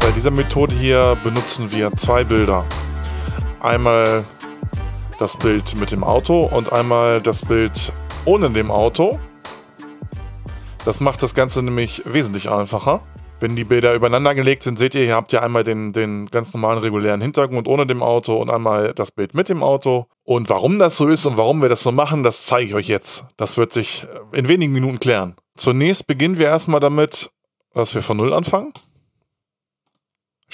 Bei dieser Methode hier benutzen wir zwei Bilder. Einmal das Bild mit dem Auto und einmal das Bild ohne dem Auto. Das macht das Ganze nämlich wesentlich einfacher. Wenn die Bilder übereinander gelegt sind, seht ihr, ihr habt ja einmal den, den ganz normalen regulären Hintergrund ohne dem Auto und einmal das Bild mit dem Auto. Und warum das so ist und warum wir das so machen, das zeige ich euch jetzt. Das wird sich äh, in wenigen Minuten klären. Zunächst beginnen wir erstmal damit, dass wir von Null anfangen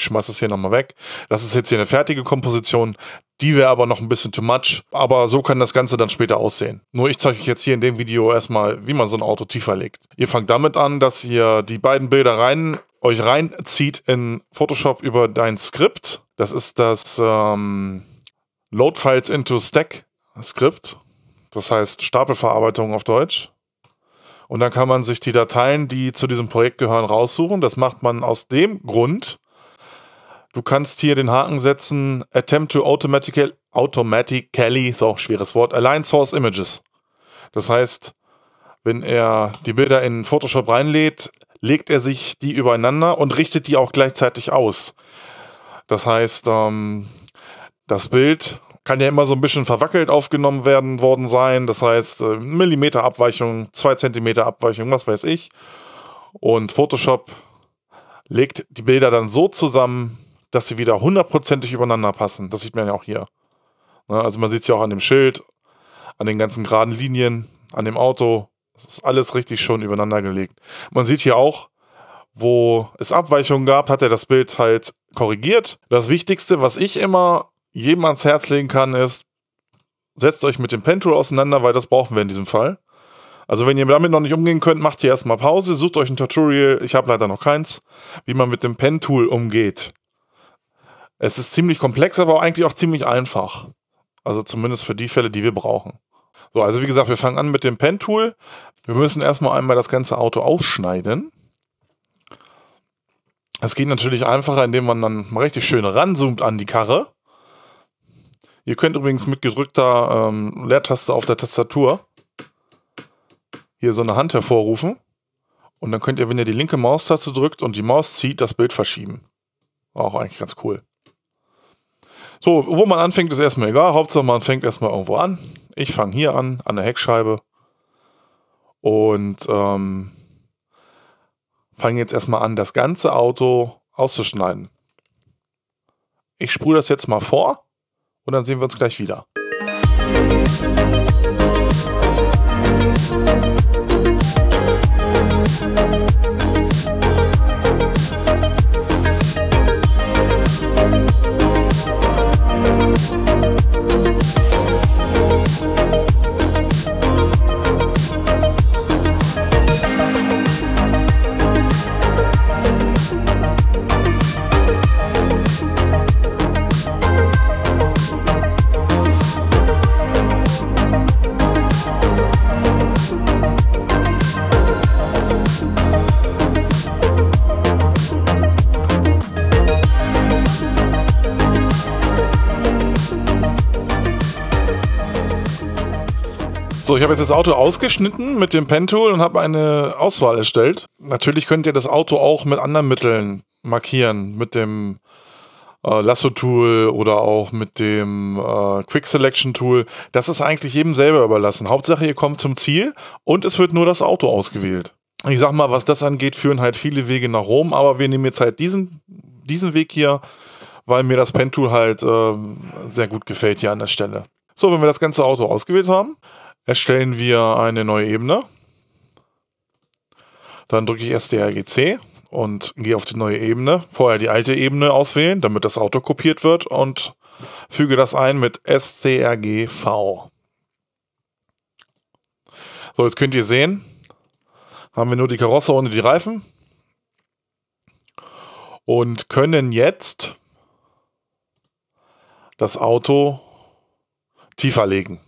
schmeiß es hier nochmal weg. Das ist jetzt hier eine fertige Komposition. Die wäre aber noch ein bisschen too much. Aber so kann das Ganze dann später aussehen. Nur ich zeige euch jetzt hier in dem Video erstmal, wie man so ein Auto tiefer legt. Ihr fangt damit an, dass ihr die beiden Bilder rein, euch reinzieht in Photoshop über dein Skript. Das ist das ähm, Load Files into Stack Skript. Das heißt Stapelverarbeitung auf Deutsch. Und dann kann man sich die Dateien, die zu diesem Projekt gehören, raussuchen. Das macht man aus dem Grund, Du kannst hier den Haken setzen, attempt to automatically, automatically, ist auch ein schweres Wort, align source images. Das heißt, wenn er die Bilder in Photoshop reinlädt, legt er sich die übereinander und richtet die auch gleichzeitig aus. Das heißt, ähm, das Bild kann ja immer so ein bisschen verwackelt aufgenommen werden worden sein. Das heißt, äh, Millimeter Abweichung, zwei Zentimeter Abweichung, was weiß ich. Und Photoshop legt die Bilder dann so zusammen, dass sie wieder hundertprozentig übereinander passen. Das sieht man ja auch hier. Ne, also man sieht es ja auch an dem Schild, an den ganzen geraden Linien, an dem Auto. Das ist alles richtig schön übereinander gelegt. Man sieht hier auch, wo es Abweichungen gab, hat er das Bild halt korrigiert. Das Wichtigste, was ich immer jedem ans Herz legen kann, ist, setzt euch mit dem Pentool auseinander, weil das brauchen wir in diesem Fall. Also wenn ihr damit noch nicht umgehen könnt, macht ihr erstmal Pause, sucht euch ein Tutorial, ich habe leider noch keins, wie man mit dem Pen-Tool umgeht. Es ist ziemlich komplex, aber eigentlich auch ziemlich einfach. Also zumindest für die Fälle, die wir brauchen. So, also wie gesagt, wir fangen an mit dem Pen-Tool. Wir müssen erstmal einmal das ganze Auto ausschneiden. Es geht natürlich einfacher, indem man dann mal richtig schön ranzoomt an die Karre. Ihr könnt übrigens mit gedrückter ähm, Leertaste auf der Tastatur hier so eine Hand hervorrufen. Und dann könnt ihr, wenn ihr die linke Maustaste drückt und die Maus zieht, das Bild verschieben. Auch eigentlich ganz cool. So, wo man anfängt, ist erstmal egal. Hauptsache, man fängt erstmal irgendwo an. Ich fange hier an, an der Heckscheibe. Und ähm, fange jetzt erstmal an, das ganze Auto auszuschneiden. Ich sprühe das jetzt mal vor und dann sehen wir uns gleich wieder. Musik So, ich habe jetzt das Auto ausgeschnitten mit dem Pen-Tool und habe eine Auswahl erstellt. Natürlich könnt ihr das Auto auch mit anderen Mitteln markieren, mit dem äh, Lasso-Tool oder auch mit dem äh, Quick-Selection-Tool. Das ist eigentlich jedem selber überlassen. Hauptsache, ihr kommt zum Ziel und es wird nur das Auto ausgewählt. Ich sag mal, was das angeht, führen halt viele Wege nach Rom, aber wir nehmen jetzt halt diesen, diesen Weg hier, weil mir das Pen-Tool halt äh, sehr gut gefällt hier an der Stelle. So, wenn wir das ganze Auto ausgewählt haben, erstellen wir eine neue Ebene. Dann drücke ich SDRGC und gehe auf die neue Ebene. Vorher die alte Ebene auswählen, damit das Auto kopiert wird und füge das ein mit SCRGV. So, jetzt könnt ihr sehen, haben wir nur die Karosse ohne die Reifen und können jetzt das Auto tiefer legen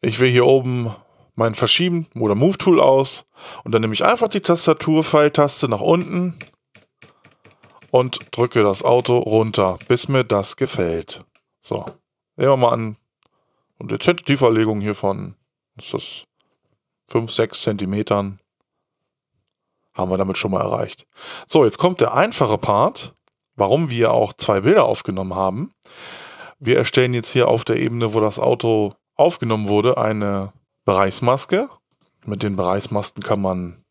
ich will hier oben mein Verschieben oder Move-Tool aus und dann nehme ich einfach die Tastatur-Pfeiltaste nach unten und drücke das Auto runter, bis mir das gefällt. So, nehmen wir mal an, und jetzt hätte die Verlegung hier von, ist das 5, 6 Zentimetern, haben wir damit schon mal erreicht. So, jetzt kommt der einfache Part, warum wir auch zwei Bilder aufgenommen haben. Wir erstellen jetzt hier auf der Ebene, wo das Auto aufgenommen wurde, eine Bereichsmaske. Mit den Bereichsmasken kann man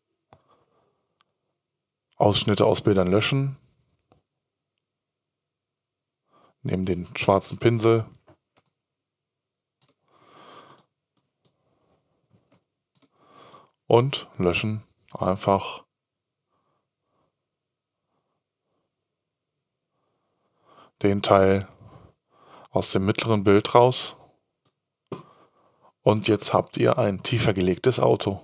Ausschnitte aus Bildern löschen. Nehmen den schwarzen Pinsel. Und löschen einfach. den Teil aus dem mittleren Bild raus. Und jetzt habt ihr ein tiefer gelegtes Auto.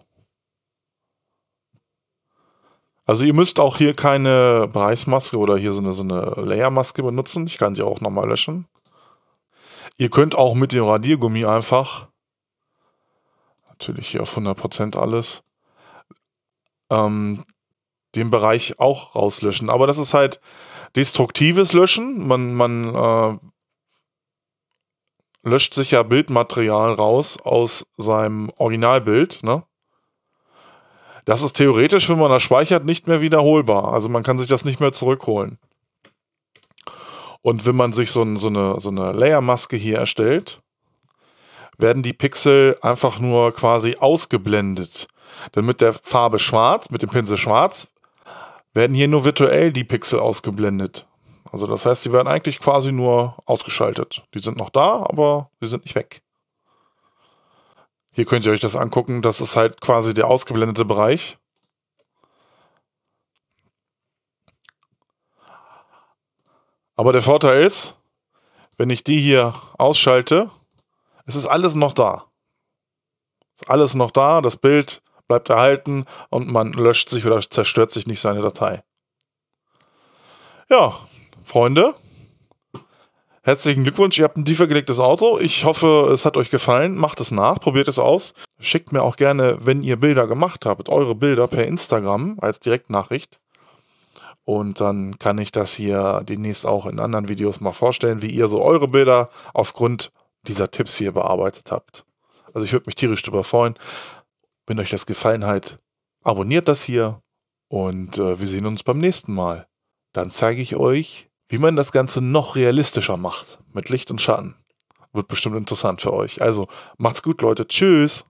Also ihr müsst auch hier keine Preismaske oder hier so eine, so eine Layermaske benutzen. Ich kann sie auch nochmal löschen. Ihr könnt auch mit dem Radiergummi einfach, natürlich hier auf 100% alles, ähm, den Bereich auch rauslöschen. Aber das ist halt destruktives Löschen. Man, man äh, löscht sich ja Bildmaterial raus aus seinem Originalbild. Ne? Das ist theoretisch, wenn man das speichert, nicht mehr wiederholbar. Also man kann sich das nicht mehr zurückholen. Und wenn man sich so, so eine, so eine Layermaske hier erstellt, werden die Pixel einfach nur quasi ausgeblendet. Denn mit der Farbe schwarz, mit dem Pinsel schwarz, werden hier nur virtuell die Pixel ausgeblendet. Also das heißt, sie werden eigentlich quasi nur ausgeschaltet. Die sind noch da, aber sie sind nicht weg. Hier könnt ihr euch das angucken. Das ist halt quasi der ausgeblendete Bereich. Aber der Vorteil ist, wenn ich die hier ausschalte, es ist alles noch da. Ist alles noch da, das Bild bleibt erhalten und man löscht sich oder zerstört sich nicht seine Datei. Ja, Freunde, herzlichen Glückwunsch, ihr habt ein tiefer gelegtes Auto. Ich hoffe, es hat euch gefallen. Macht es nach, probiert es aus. Schickt mir auch gerne, wenn ihr Bilder gemacht habt, eure Bilder per Instagram als Direktnachricht. Und dann kann ich das hier demnächst auch in anderen Videos mal vorstellen, wie ihr so eure Bilder aufgrund dieser Tipps hier bearbeitet habt. Also ich würde mich tierisch darüber freuen. Wenn euch das gefallen hat, abonniert das hier und äh, wir sehen uns beim nächsten Mal. Dann zeige ich euch wie man das Ganze noch realistischer macht mit Licht und Schatten. Wird bestimmt interessant für euch. Also macht's gut, Leute. Tschüss.